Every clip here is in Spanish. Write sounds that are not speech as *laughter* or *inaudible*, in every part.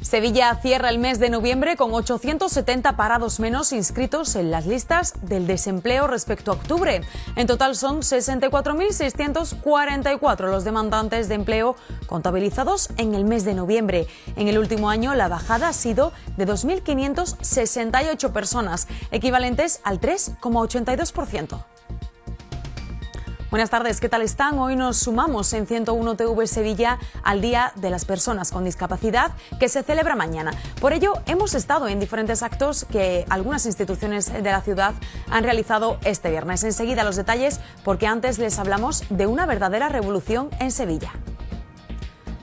Sevilla cierra el mes de noviembre con 870 parados menos inscritos en las listas del desempleo respecto a octubre. En total son 64.644 los demandantes de empleo contabilizados en el mes de noviembre. En el último año la bajada ha sido de 2.568 personas, equivalentes al 3,82%. Buenas tardes, ¿qué tal están? Hoy nos sumamos en 101 TV Sevilla al Día de las Personas con Discapacidad que se celebra mañana. Por ello, hemos estado en diferentes actos que algunas instituciones de la ciudad han realizado este viernes. Enseguida los detalles porque antes les hablamos de una verdadera revolución en Sevilla.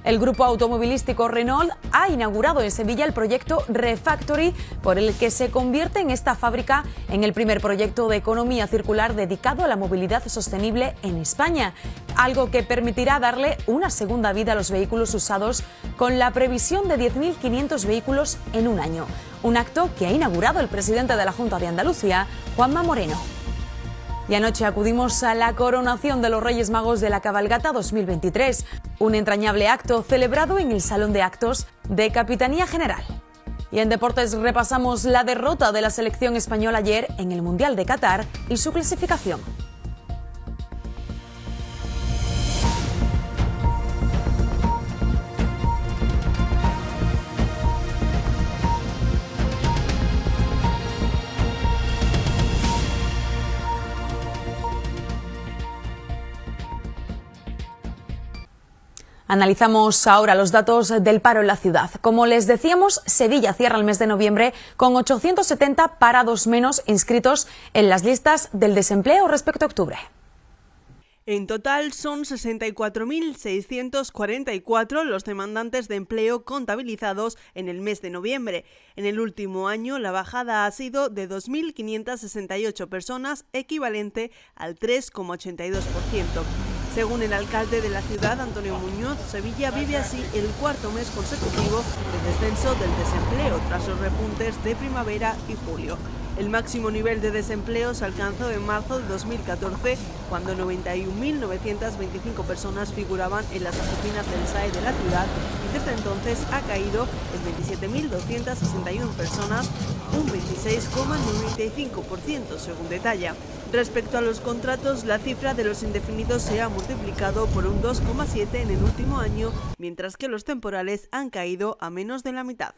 El grupo automovilístico Renault ha inaugurado en Sevilla el proyecto Refactory, por el que se convierte en esta fábrica en el primer proyecto de economía circular dedicado a la movilidad sostenible en España, algo que permitirá darle una segunda vida a los vehículos usados con la previsión de 10.500 vehículos en un año. Un acto que ha inaugurado el presidente de la Junta de Andalucía, Juanma Moreno. Y anoche acudimos a la coronación de los Reyes Magos de la Cabalgata 2023, un entrañable acto celebrado en el Salón de Actos de Capitanía General. Y en deportes repasamos la derrota de la selección española ayer en el Mundial de Qatar y su clasificación. Analizamos ahora los datos del paro en la ciudad. Como les decíamos, Sevilla cierra el mes de noviembre con 870 parados menos inscritos en las listas del desempleo respecto a octubre. En total son 64.644 los demandantes de empleo contabilizados en el mes de noviembre. En el último año la bajada ha sido de 2.568 personas, equivalente al 3,82%. Según el alcalde de la ciudad, Antonio Muñoz, Sevilla vive así el cuarto mes consecutivo de descenso del desempleo tras los repuntes de primavera y julio. El máximo nivel de desempleo se alcanzó en marzo de 2014, cuando 91.925 personas figuraban en las oficinas del SAE de la ciudad y desde entonces ha caído en 27.261 personas, un 26,95% según detalla. Respecto a los contratos, la cifra de los indefinidos se ha multiplicado por un 2,7 en el último año, mientras que los temporales han caído a menos de la mitad.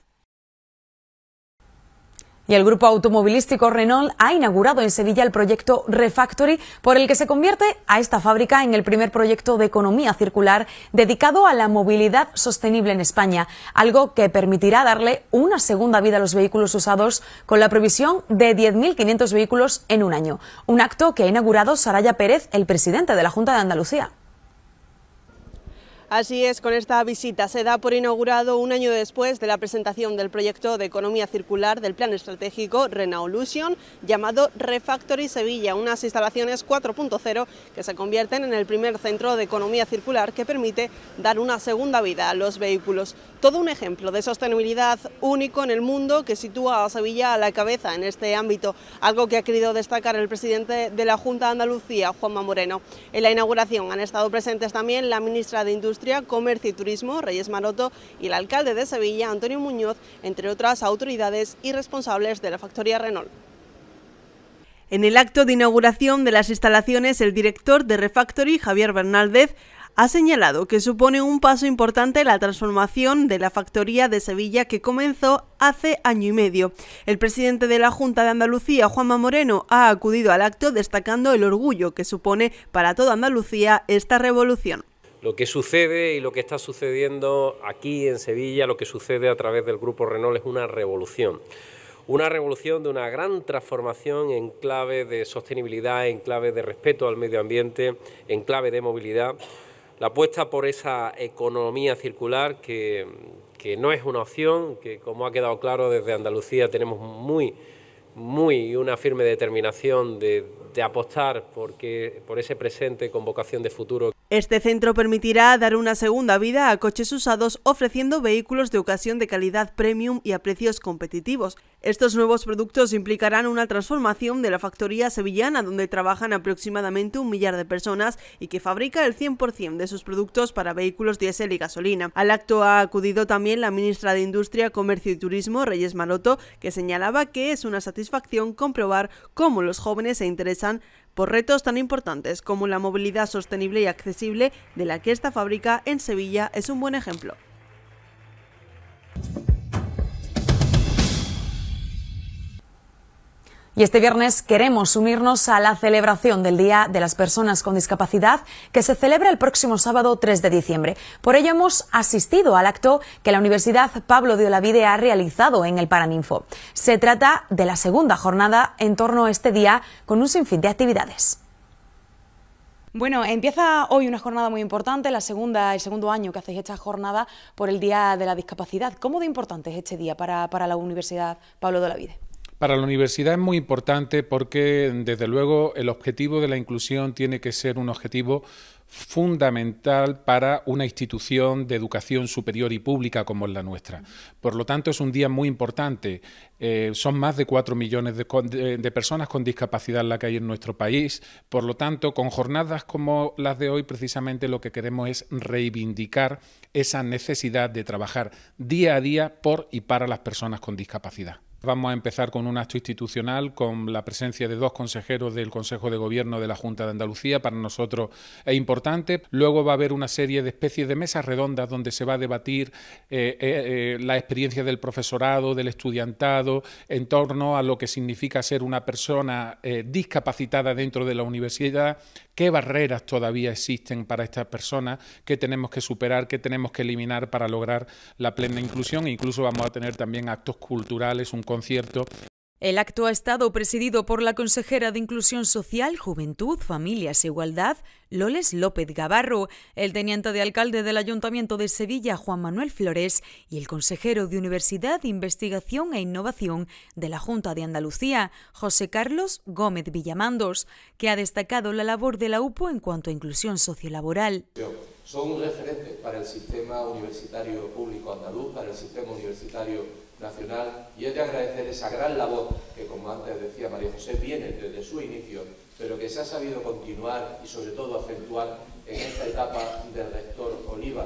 Y el grupo automovilístico Renault ha inaugurado en Sevilla el proyecto Refactory, por el que se convierte a esta fábrica en el primer proyecto de economía circular dedicado a la movilidad sostenible en España, algo que permitirá darle una segunda vida a los vehículos usados con la provisión de 10.500 vehículos en un año. Un acto que ha inaugurado Saraya Pérez, el presidente de la Junta de Andalucía. Así es, con esta visita se da por inaugurado un año después de la presentación del proyecto de economía circular del plan estratégico Renaulution llamado Refactory Sevilla, unas instalaciones 4.0 que se convierten en el primer centro de economía circular que permite dar una segunda vida a los vehículos. Todo un ejemplo de sostenibilidad único en el mundo que sitúa a Sevilla a la cabeza en este ámbito, algo que ha querido destacar el presidente de la Junta de Andalucía, Juanma Moreno. En la inauguración han estado presentes también la ministra de Industria Comercio y Turismo, Reyes Maroto, y el alcalde de Sevilla, Antonio Muñoz, entre otras autoridades y responsables de la factoría Renault. En el acto de inauguración de las instalaciones, el director de Refactory, Javier Bernaldez, ha señalado que supone un paso importante la transformación de la factoría de Sevilla que comenzó hace año y medio. El presidente de la Junta de Andalucía, Juanma Moreno, ha acudido al acto destacando el orgullo que supone para toda Andalucía esta revolución lo que sucede y lo que está sucediendo aquí en Sevilla, lo que sucede a través del Grupo Renault es una revolución. Una revolución de una gran transformación en clave de sostenibilidad, en clave de respeto al medio ambiente, en clave de movilidad. La apuesta por esa economía circular que, no es una opción, que como ha quedado claro desde Andalucía tenemos muy, muy una firme determinación de, apostar porque, por ese presente con vocación de futuro. Este centro permitirá dar una segunda vida a coches usados ofreciendo vehículos de ocasión de calidad premium y a precios competitivos, estos nuevos productos implicarán una transformación de la factoría sevillana, donde trabajan aproximadamente un millar de personas y que fabrica el 100% de sus productos para vehículos diésel y gasolina. Al acto ha acudido también la ministra de Industria, Comercio y Turismo, Reyes Maloto, que señalaba que es una satisfacción comprobar cómo los jóvenes se interesan por retos tan importantes como la movilidad sostenible y accesible, de la que esta fábrica en Sevilla es un buen ejemplo. Y este viernes queremos unirnos a la celebración del Día de las Personas con Discapacidad que se celebra el próximo sábado 3 de diciembre. Por ello hemos asistido al acto que la Universidad Pablo de Olavide ha realizado en el Paraninfo. Se trata de la segunda jornada en torno a este día con un sinfín de actividades. Bueno, empieza hoy una jornada muy importante, la segunda, el segundo año que hacéis esta jornada por el Día de la Discapacidad. ¿Cómo de importante es este día para, para la Universidad Pablo de Olavide? Para la universidad es muy importante porque, desde luego, el objetivo de la inclusión tiene que ser un objetivo fundamental para una institución de educación superior y pública como es la nuestra. Por lo tanto, es un día muy importante. Eh, son más de cuatro millones de, de, personas con discapacidad la que hay en nuestro país. Por lo tanto, con jornadas como las de hoy, precisamente lo que queremos es reivindicar esa necesidad de trabajar día a día por y para las personas con discapacidad. Vamos a empezar con un acto institucional con la presencia de dos consejeros del Consejo de Gobierno de la Junta de Andalucía, para nosotros es importante. Luego va a haber una serie de especies de mesas redondas donde se va a debatir eh, eh, eh, la experiencia del profesorado, del estudiantado, en torno a lo que significa ser una persona discapacitada dentro de la universidad, qué barreras todavía existen para estas personas, qué tenemos que superar, qué tenemos que eliminar para lograr la plena inclusión. incluso vamos a tener también actos culturales, un concierto. El acto ha estado presidido por la consejera de Inclusión Social, Juventud, Familias e Igualdad, Loles López Gabarro, el teniente de alcalde del Ayuntamiento de Sevilla, Juan Manuel Flores, y el consejero de Universidad, Investigación e Innovación de la Junta de Andalucía, José Carlos Gómez Villamandos, que ha destacado la labor de la UPO en cuanto a inclusión sociolaboral. Son un referente para el sistema universitario público andaluz, para el sistema universitario nacional y he de agradecer esa gran labor que, como antes decía María José, viene desde su inicio, pero que se ha sabido continuar y sobre todo acentuar en esta etapa del rector Oliva,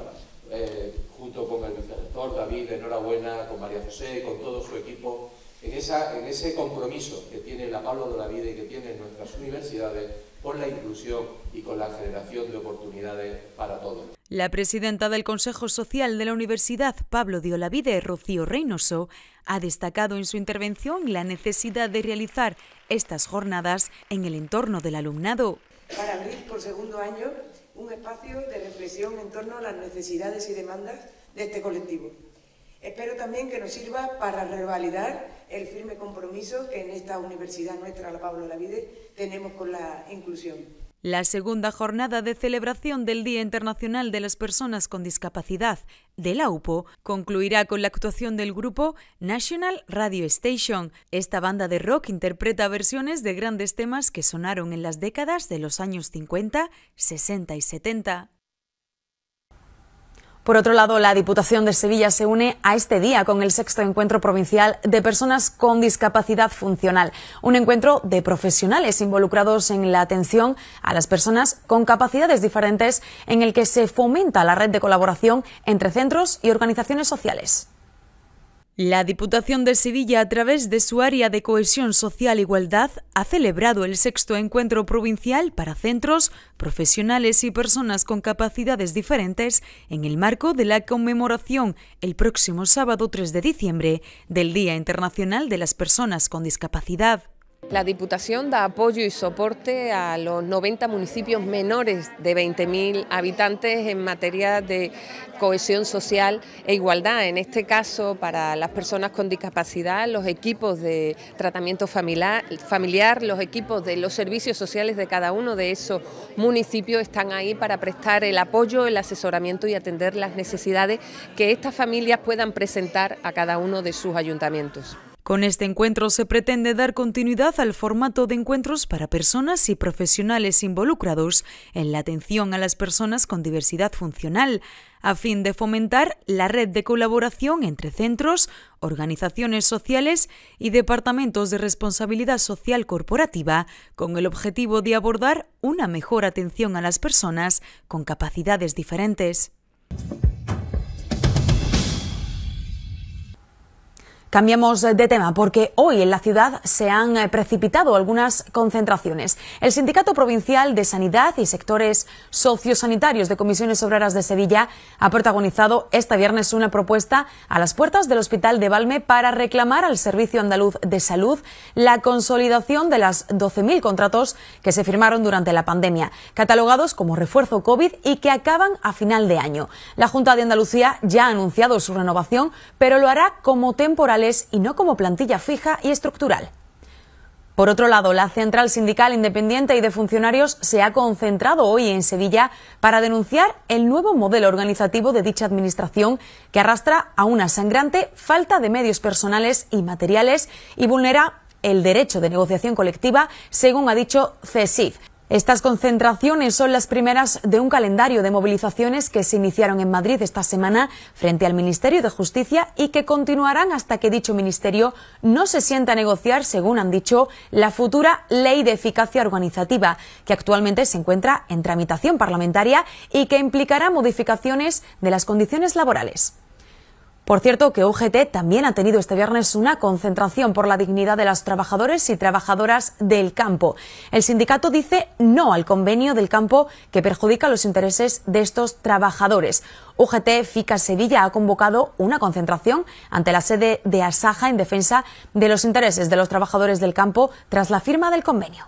eh, junto con el vicerector David, enhorabuena, con María José y con todo su equipo, en, esa, en ese compromiso que tiene la Pablo de la Vida y que tiene nuestras universidades con la inclusión y con la generación de oportunidades para todos. La presidenta del Consejo Social de la Universidad, Pablo de Olavide, Rocío Reynoso, ha destacado en su intervención la necesidad de realizar estas jornadas en el entorno del alumnado. Para abrir por segundo año un espacio de reflexión en torno a las necesidades y demandas de este colectivo. Espero también que nos sirva para revalidar el firme compromiso que en esta universidad nuestra, la Pablo Olavide, tenemos con la inclusión. La segunda jornada de celebración del Día Internacional de las Personas con Discapacidad de la UPO concluirá con la actuación del grupo National Radio Station. Esta banda de rock interpreta versiones de grandes temas que sonaron en las décadas de los años 50, 60 y 70. Por otro lado, la Diputación de Sevilla se une a este día con el sexto encuentro provincial de personas con discapacidad funcional, un encuentro de profesionales involucrados en la atención a las personas con capacidades diferentes en el que se fomenta la red de colaboración entre centros y organizaciones sociales. La Diputación de Sevilla, a través de su área de cohesión social igualdad, ha celebrado el sexto encuentro provincial para centros, profesionales y personas con capacidades diferentes en el marco de la conmemoración el próximo sábado 3 de diciembre del Día Internacional de las Personas con Discapacidad. La Diputación da apoyo y soporte a los 90 municipios menores de 20.000 habitantes en materia de cohesión social e igualdad. En este caso, para las personas con discapacidad, los equipos de tratamiento familiar, familiar los equipos de los servicios sociales de cada uno de esos municipios están ahí para prestar el apoyo, el asesoramiento y atender las necesidades que estas familias puedan presentar a cada uno de sus ayuntamientos. Con este encuentro se pretende dar continuidad al formato de encuentros para personas y profesionales involucrados en la atención a las personas con diversidad funcional, a fin de fomentar la red de colaboración entre centros, organizaciones sociales y departamentos de responsabilidad social corporativa, con el objetivo de abordar una mejor atención a las personas con capacidades diferentes. Cambiamos de tema porque hoy en la ciudad se han eh, precipitado algunas concentraciones. El Sindicato Provincial de Sanidad y sectores sociosanitarios de Comisiones Obreras de Sevilla ha protagonizado este viernes una propuesta a las puertas del Hospital de Valme para reclamar al Servicio Andaluz de Salud la consolidación de las 12.000 contratos que se firmaron durante la pandemia, catalogados como refuerzo COVID y que acaban a final de año. La Junta de Andalucía ya ha anunciado su renovación, pero lo hará como temporal y no como plantilla fija y estructural. Por otro lado, la Central Sindical Independiente y de Funcionarios se ha concentrado hoy en Sevilla para denunciar el nuevo modelo organizativo de dicha administración que arrastra a una sangrante falta de medios personales y materiales y vulnera el derecho de negociación colectiva, según ha dicho CESIF, estas concentraciones son las primeras de un calendario de movilizaciones que se iniciaron en Madrid esta semana frente al Ministerio de Justicia y que continuarán hasta que dicho ministerio no se sienta a negociar, según han dicho, la futura ley de eficacia organizativa, que actualmente se encuentra en tramitación parlamentaria y que implicará modificaciones de las condiciones laborales. Por cierto, que UGT también ha tenido este viernes una concentración por la dignidad de los trabajadores y trabajadoras del campo. El sindicato dice no al convenio del campo que perjudica los intereses de estos trabajadores. UGT FICA Sevilla ha convocado una concentración ante la sede de Asaja en defensa de los intereses de los trabajadores del campo tras la firma del convenio.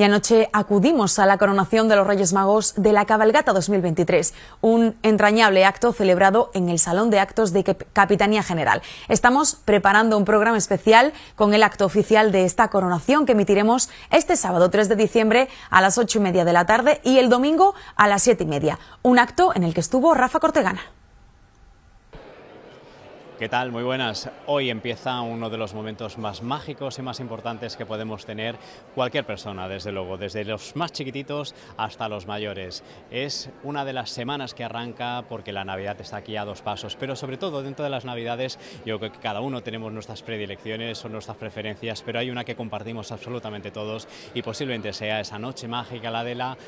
Y anoche acudimos a la coronación de los Reyes Magos de la Cabalgata 2023, un entrañable acto celebrado en el Salón de Actos de Capitanía General. Estamos preparando un programa especial con el acto oficial de esta coronación que emitiremos este sábado 3 de diciembre a las 8 y media de la tarde y el domingo a las 7 y media. Un acto en el que estuvo Rafa Cortegana. ¿Qué tal? Muy buenas. Hoy empieza uno de los momentos más mágicos y más importantes que podemos tener cualquier persona, desde luego, desde los más chiquititos hasta los mayores. Es una de las semanas que arranca porque la Navidad está aquí a dos pasos, pero sobre todo dentro de las Navidades yo creo que cada uno tenemos nuestras predilecciones o nuestras preferencias, pero hay una que compartimos absolutamente todos y posiblemente sea esa noche mágica, la de la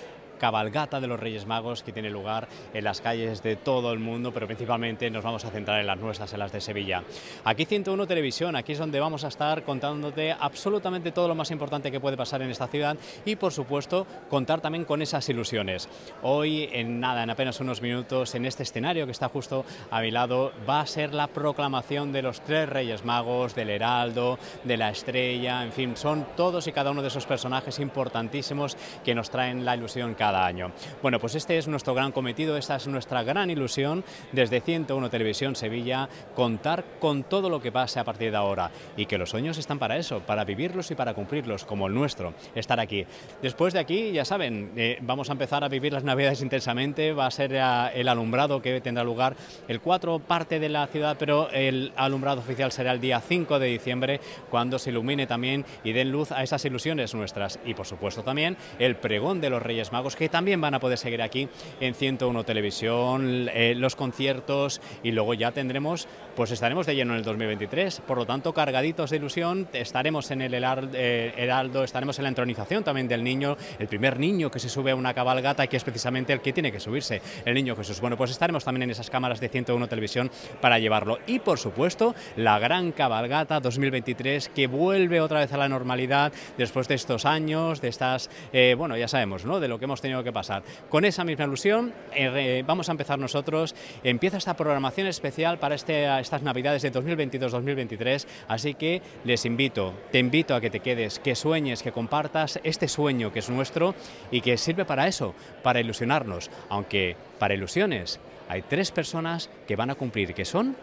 cabalgata de los Reyes Magos que tiene lugar en las calles de todo el mundo, pero principalmente nos vamos a centrar en las nuestras, en las de Sevilla. Aquí 101 Televisión, aquí es donde vamos a estar contándote absolutamente todo lo más importante que puede pasar en esta ciudad y por supuesto contar también con esas ilusiones. Hoy en nada, en apenas unos minutos, en este escenario que está justo a mi lado, va a ser la proclamación de los tres Reyes Magos, del Heraldo, de la Estrella, en fin, son todos y cada uno de esos personajes importantísimos que nos traen la ilusión cada año. Bueno, pues este es nuestro gran cometido, esta es nuestra gran ilusión desde 101 Televisión Sevilla, contar con todo lo que pase a partir de ahora y que los sueños están para eso, para vivirlos y para cumplirlos, como el nuestro, estar aquí. Después de aquí, ya saben, eh, vamos a empezar a vivir las Navidades intensamente, va a ser el alumbrado que tendrá lugar el 4 parte de la ciudad, pero el alumbrado oficial será el día 5 de diciembre, cuando se ilumine también y den luz a esas ilusiones nuestras. Y por supuesto también el pregón de los Reyes Magos que también van a poder seguir aquí en 101 Televisión, eh, los conciertos y luego ya tendremos, pues estaremos de lleno en el 2023, por lo tanto cargaditos de ilusión, estaremos en el eh, heraldo, estaremos en la entronización también del niño, el primer niño que se sube a una cabalgata que es precisamente el que tiene que subirse, el niño Jesús. Bueno, pues estaremos también en esas cámaras de 101 Televisión para llevarlo y por supuesto la gran cabalgata 2023 que vuelve otra vez a la normalidad después de estos años, de estas, eh, bueno, ya sabemos, ¿no? De lo que hemos tenido que pasar. Con esa misma ilusión eh, vamos a empezar nosotros. Empieza esta programación especial para este, estas Navidades de 2022-2023, así que les invito, te invito a que te quedes, que sueñes, que compartas este sueño que es nuestro y que sirve para eso, para ilusionarnos, aunque para ilusiones hay tres personas que van a cumplir, que son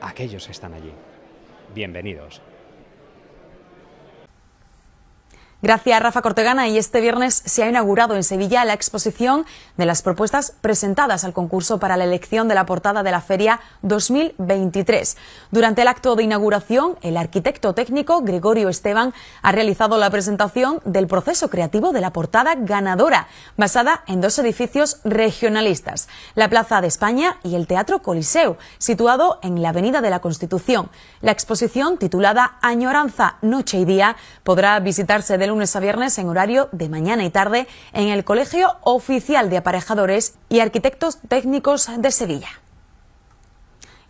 aquellos que están allí. Bienvenidos. Gracias, Rafa Cortegana. Y este viernes se ha inaugurado en Sevilla la exposición de las propuestas presentadas al concurso para la elección de la portada de la Feria 2023. Durante el acto de inauguración, el arquitecto técnico Gregorio Esteban ha realizado la presentación del proceso creativo de la portada ganadora, basada en dos edificios regionalistas, la Plaza de España y el Teatro Coliseo, situado en la Avenida de la Constitución. La exposición, titulada Añoranza, Noche y Día, podrá visitarse del lunes a viernes en horario de mañana y tarde en el Colegio Oficial de Aparejadores y Arquitectos Técnicos de Sevilla.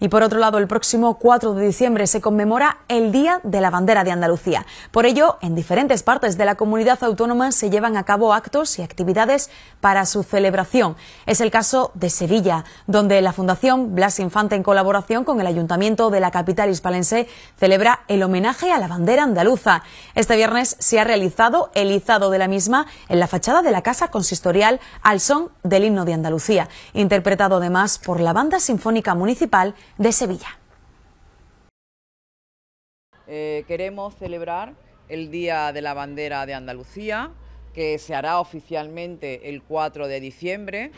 Y por otro lado, el próximo 4 de diciembre se conmemora el Día de la Bandera de Andalucía. Por ello, en diferentes partes de la comunidad autónoma se llevan a cabo actos y actividades para su celebración. Es el caso de Sevilla, donde la Fundación Blas Infante, en colaboración con el Ayuntamiento de la capital hispalense, celebra el homenaje a la bandera andaluza. Este viernes se ha realizado el izado de la misma en la fachada de la Casa Consistorial al son del himno de Andalucía, interpretado además por la Banda Sinfónica Municipal de Sevilla. Eh, queremos celebrar el Día de la Bandera de Andalucía, que se hará oficialmente el 4 de diciembre.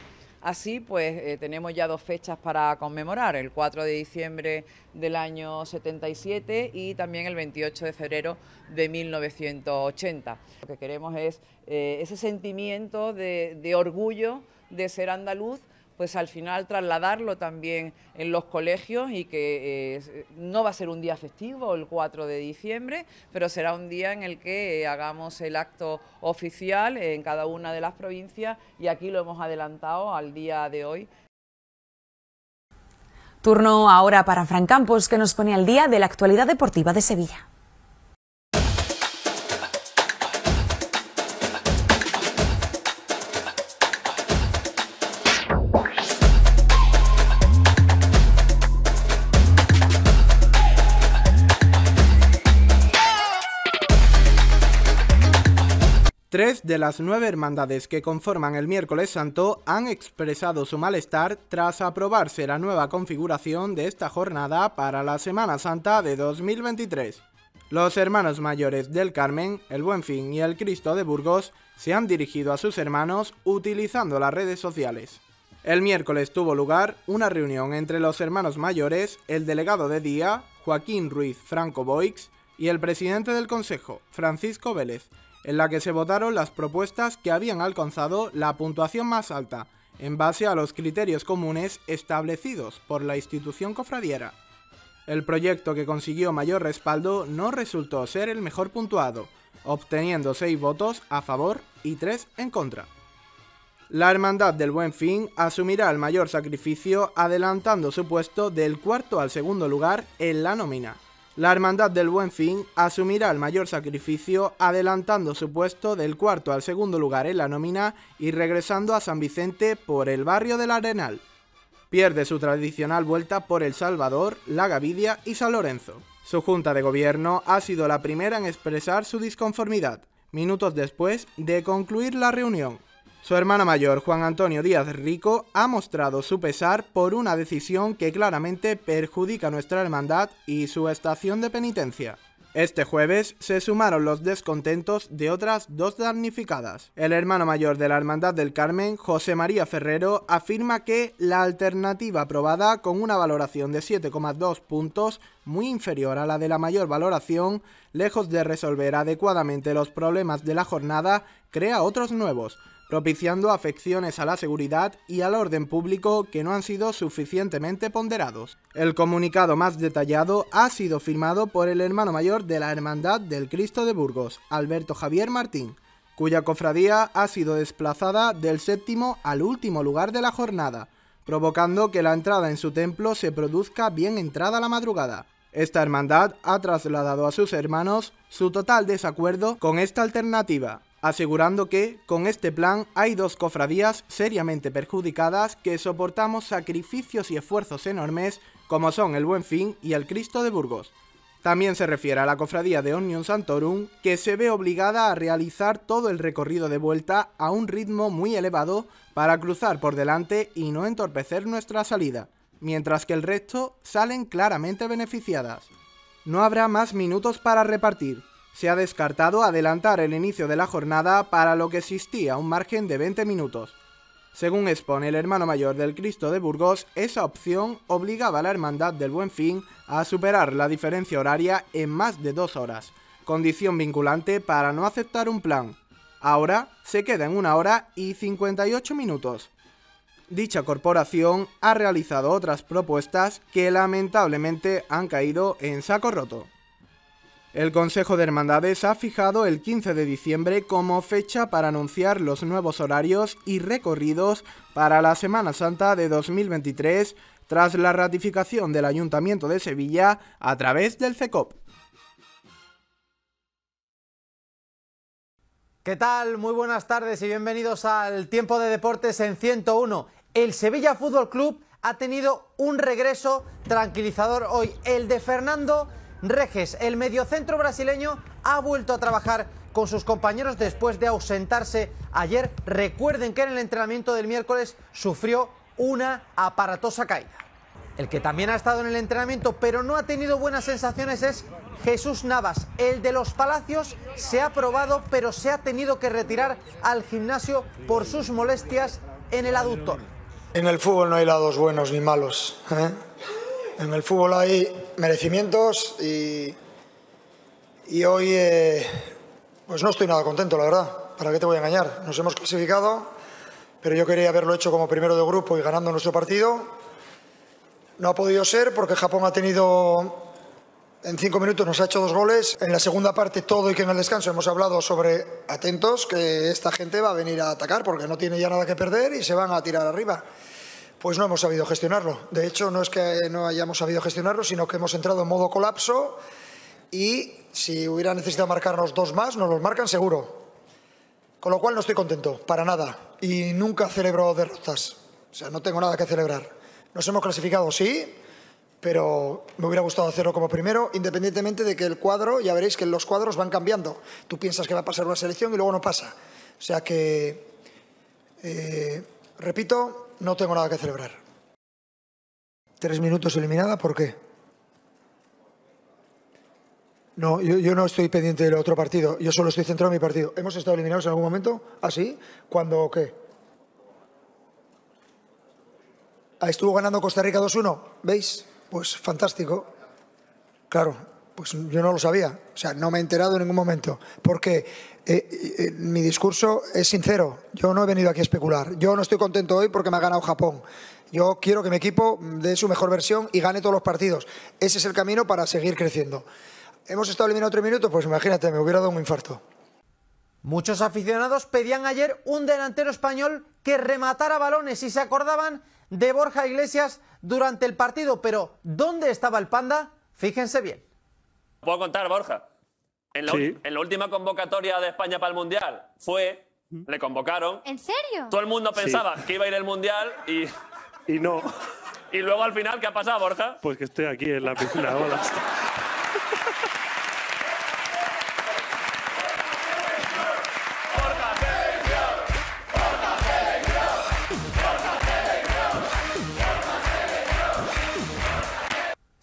Así pues eh, tenemos ya dos fechas para conmemorar, el 4 de diciembre del año 77 y también el 28 de febrero de 1980. Lo que queremos es eh, ese sentimiento de orgullo de ser andaluz pues al final trasladarlo también en los colegios y que eh, no va a ser un día festivo el 4 de diciembre, pero será un día en el que eh, hagamos el acto oficial en cada una de las provincias y aquí lo hemos adelantado al día de hoy. Turno ahora para Fran Campos que nos pone al día de la actualidad deportiva de Sevilla. Tres de las nueve hermandades que conforman el miércoles santo han expresado su malestar tras aprobarse la nueva configuración de esta jornada para la Semana Santa de 2023. Los hermanos mayores del Carmen, el Buen Fin y el Cristo de Burgos se han dirigido a sus hermanos utilizando las redes sociales. El miércoles tuvo lugar una reunión entre los hermanos mayores, el delegado de día, Joaquín Ruiz Franco Boix, y el presidente del Consejo, Francisco Vélez, en la que se votaron las propuestas que habían alcanzado la puntuación más alta, en base a los criterios comunes establecidos por la institución cofradiera. El proyecto que consiguió mayor respaldo no resultó ser el mejor puntuado, obteniendo 6 votos a favor y 3 en contra. La Hermandad del Buen Fin asumirá el mayor sacrificio adelantando su puesto del cuarto al segundo lugar en la nómina, la Hermandad del Buen Fin asumirá el mayor sacrificio adelantando su puesto del cuarto al segundo lugar en la nómina y regresando a San Vicente por el barrio del Arenal. Pierde su tradicional vuelta por El Salvador, La Gavidia y San Lorenzo. Su junta de gobierno ha sido la primera en expresar su disconformidad, minutos después de concluir la reunión. Su hermano mayor, Juan Antonio Díaz Rico, ha mostrado su pesar por una decisión que claramente perjudica nuestra hermandad y su estación de penitencia. Este jueves se sumaron los descontentos de otras dos damnificadas. El hermano mayor de la Hermandad del Carmen, José María Ferrero, afirma que la alternativa aprobada con una valoración de 7,2 puntos, muy inferior a la de la mayor valoración, lejos de resolver adecuadamente los problemas de la jornada, crea otros nuevos propiciando afecciones a la seguridad y al orden público que no han sido suficientemente ponderados. El comunicado más detallado ha sido firmado por el hermano mayor de la Hermandad del Cristo de Burgos, Alberto Javier Martín, cuya cofradía ha sido desplazada del séptimo al último lugar de la jornada, provocando que la entrada en su templo se produzca bien entrada la madrugada. Esta hermandad ha trasladado a sus hermanos su total desacuerdo con esta alternativa, asegurando que, con este plan, hay dos cofradías seriamente perjudicadas que soportamos sacrificios y esfuerzos enormes, como son el Buen Fin y el Cristo de Burgos. También se refiere a la cofradía de Onion Santorum, que se ve obligada a realizar todo el recorrido de vuelta a un ritmo muy elevado para cruzar por delante y no entorpecer nuestra salida, mientras que el resto salen claramente beneficiadas. No habrá más minutos para repartir, se ha descartado adelantar el inicio de la jornada para lo que existía un margen de 20 minutos. Según expone el hermano mayor del Cristo de Burgos, esa opción obligaba a la Hermandad del Buen Fin a superar la diferencia horaria en más de dos horas, condición vinculante para no aceptar un plan. Ahora se queda en una hora y 58 minutos. Dicha corporación ha realizado otras propuestas que lamentablemente han caído en saco roto. El Consejo de Hermandades ha fijado el 15 de diciembre como fecha para anunciar los nuevos horarios y recorridos para la Semana Santa de 2023 tras la ratificación del Ayuntamiento de Sevilla a través del CECOP. ¿Qué tal? Muy buenas tardes y bienvenidos al Tiempo de Deportes en 101. El Sevilla Fútbol Club ha tenido un regreso tranquilizador hoy, el de Fernando Reges. El mediocentro brasileño ha vuelto a trabajar con sus compañeros después de ausentarse ayer. Recuerden que en el entrenamiento del miércoles sufrió una aparatosa caída. El que también ha estado en el entrenamiento pero no ha tenido buenas sensaciones es Jesús Navas. El de los Palacios se ha probado pero se ha tenido que retirar al gimnasio por sus molestias en el aductor. En el fútbol no hay lados buenos ni malos. ¿eh? En el fútbol hay merecimientos y, hoy eh, pues no estoy nada contento, la verdad. ¿Para qué te voy a engañar? Nos hemos clasificado, pero yo quería haberlo hecho como primero de grupo y ganando nuestro partido. No ha podido ser porque Japón ha tenido en cinco minutos nos ha hecho dos goles. En la segunda parte todo y que en el descanso hemos hablado sobre atentos, que esta gente va a venir a atacar porque no tiene ya nada que perder y se van a tirar arriba. Pues no hemos sabido gestionarlo. De hecho, no es que no hayamos sabido gestionarlo, sino que hemos entrado en modo colapso y si hubiera necesitado marcarnos dos más, nos los marcan seguro. Con lo cual no estoy contento, para nada. Y nunca celebro derrotas. O sea, no tengo nada que celebrar. Nos hemos clasificado, sí, pero me hubiera gustado hacerlo como primero, independientemente de que el cuadro, ya veréis que los cuadros van cambiando. Tú piensas que va a pasar una selección y luego no pasa. O sea que, eh, repito, no tengo nada que celebrar. Tres minutos eliminada, ¿por qué? No, yo, no estoy pendiente del otro partido, yo solo estoy centrado en mi partido. ¿Hemos estado eliminados en algún momento? ¿Así? ¿Ah, ¿Cuándo qué? Ah, ¿Estuvo ganando Costa Rica 2-1? ¿Veis? Pues fantástico. Claro, pues yo no lo sabía, o sea, no me he enterado en ningún momento, porque eh, eh, eh, mi discurso es sincero, yo no he venido aquí a especular, yo no estoy contento hoy porque me ha ganado Japón, yo quiero que mi equipo dé su mejor versión y gane todos los partidos, ese es el camino para seguir creciendo. Hemos estado eliminados tres minutos, pues imagínate, me hubiera dado un infarto. Muchos aficionados pedían ayer un delantero español que rematara balones y se acordaban de Borja Iglesias durante el partido, pero ¿dónde estaba el panda? Fíjense bien puedo contar, Borja. En la, última convocatoria de España para el Mundial fue, le convocaron. ¿En serio? Todo el mundo pensaba que iba a ir el Mundial y... Y no. *laughs* Y luego al final, ¿qué ha pasado, Borja? Pues que estoy aquí en la piscina, *laughs*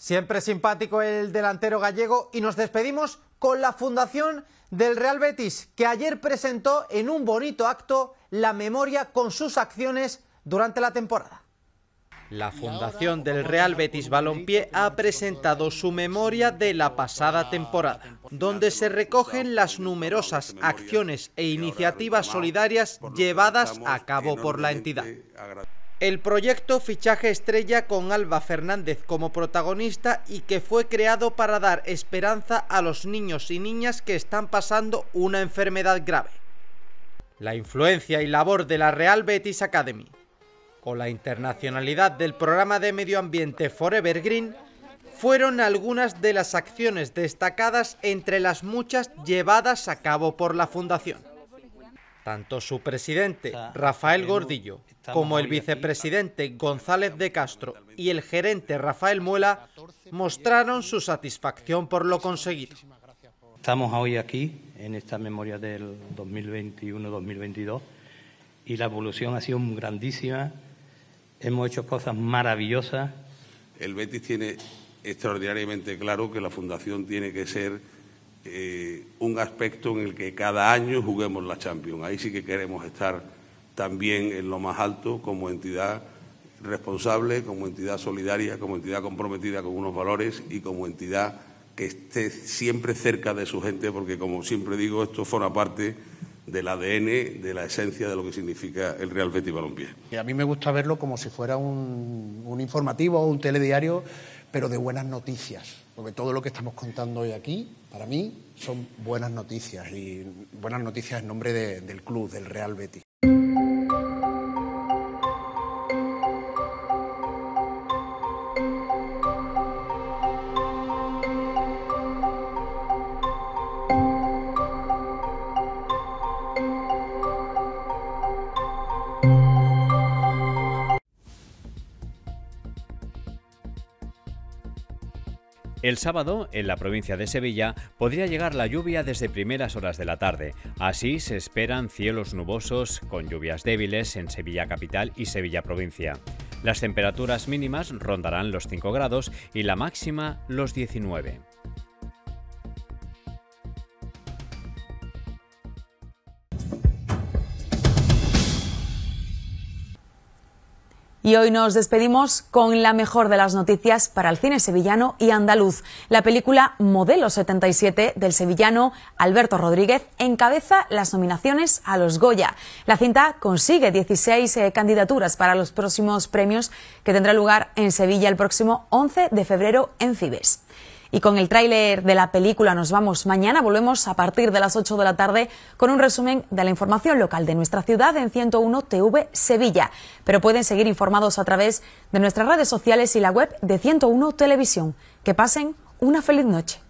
Siempre simpático el delantero gallego y nos despedimos con la fundación del Real Betis, que ayer presentó en un bonito acto la memoria con sus acciones durante la temporada. La Fundación del Real Betis Balompié ha presentado su memoria de la pasada temporada, donde se recogen las numerosas acciones e iniciativas solidarias llevadas a cabo por la entidad. El proyecto Fichaje Estrella con Alba Fernández como protagonista y que fue creado para dar esperanza a los niños y niñas que están pasando una enfermedad grave. La influencia y labor de la Real Betis Academy. Con la internacionalidad del programa de medio ambiente Forever Green, fueron algunas de las acciones destacadas entre las muchas llevadas a cabo por la Fundación. Tanto su presidente, Rafael Gordillo, como el vicepresidente González de Castro y el gerente Rafael Muela mostraron su satisfacción por lo conseguido. Estamos hoy aquí en esta memoria del 2021-2022 y la evolución ha sido grandísima. Hemos hecho cosas maravillosas. El Betis tiene extraordinariamente claro que la fundación tiene que ser eh, un aspecto en el que cada año juguemos la Champions. Ahí sí que queremos estar también en lo más alto como entidad responsable, como entidad solidaria, como entidad comprometida con unos valores y como entidad que esté siempre cerca de su gente, porque como siempre digo, esto forma parte del ADN, de la esencia de lo que significa el Real Betis Balompié. Y a mí me gusta verlo como si fuera un, un informativo o un telediario pero de buenas noticias, porque todo lo que estamos contando hoy aquí, para mí, son buenas noticias, y buenas noticias en nombre del club, del Real Betis. El sábado, en la provincia de Sevilla, podría llegar la lluvia desde primeras horas de la tarde. Así se esperan cielos nubosos con lluvias débiles en Sevilla capital y Sevilla provincia. Las temperaturas mínimas rondarán los 5 grados y la máxima los 19. Y hoy nos despedimos con la mejor de las noticias para el cine sevillano y andaluz. La película Modelo 77 del sevillano Alberto Rodríguez encabeza las nominaciones a los Goya. La cinta consigue 16 eh, candidaturas para los próximos premios que tendrá lugar en Sevilla el próximo 11 de febrero en Cibes. Y con el tráiler de la película nos vamos mañana. Volvemos a partir de las 8 de la tarde con un resumen de la información local de nuestra ciudad en 101 TV Sevilla. Pero pueden seguir informados a través de nuestras redes sociales y la web de 101 Televisión. Que pasen una feliz noche.